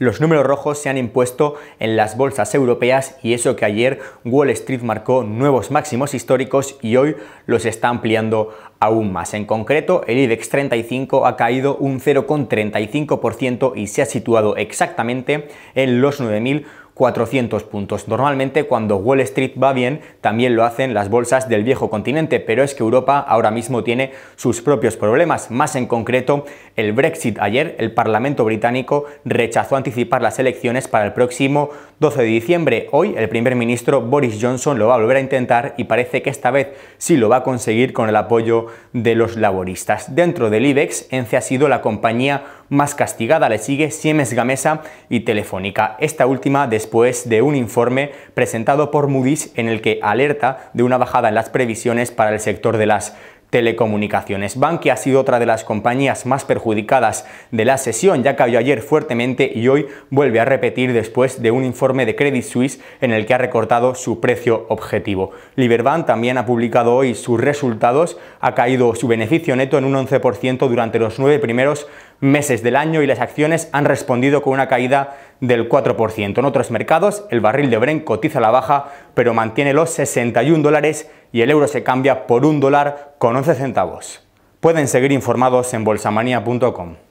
los números rojos se han impuesto en las bolsas europeas y eso que ayer Wall Street marcó nuevos máximos históricos y hoy los está ampliando aún más. En concreto, el IBEX 35 ha caído un 0,35% y se ha situado exactamente en los 9.000 400 puntos. Normalmente cuando Wall Street va bien, también lo hacen las bolsas del viejo continente, pero es que Europa ahora mismo tiene sus propios problemas, más en concreto el Brexit. Ayer el Parlamento británico rechazó anticipar las elecciones para el próximo 12 de diciembre. Hoy el primer ministro Boris Johnson lo va a volver a intentar y parece que esta vez sí lo va a conseguir con el apoyo de los laboristas. Dentro del IBEX, ENCE ha sido la compañía más castigada le sigue Siemens Gamesa y Telefónica, esta última después de un informe presentado por Moody's en el que alerta de una bajada en las previsiones para el sector de las telecomunicaciones. Bankia ha sido otra de las compañías más perjudicadas de la sesión, ya cayó ayer fuertemente y hoy vuelve a repetir después de un informe de Credit Suisse en el que ha recortado su precio objetivo. Liberbank también ha publicado hoy sus resultados, ha caído su beneficio neto en un 11% durante los nueve primeros meses del año y las acciones han respondido con una caída del 4%. En otros mercados, el barril de Brent cotiza a la baja, pero mantiene los 61 dólares y el euro se cambia por un dólar con 11 centavos. Pueden seguir informados en bolsamanía.com.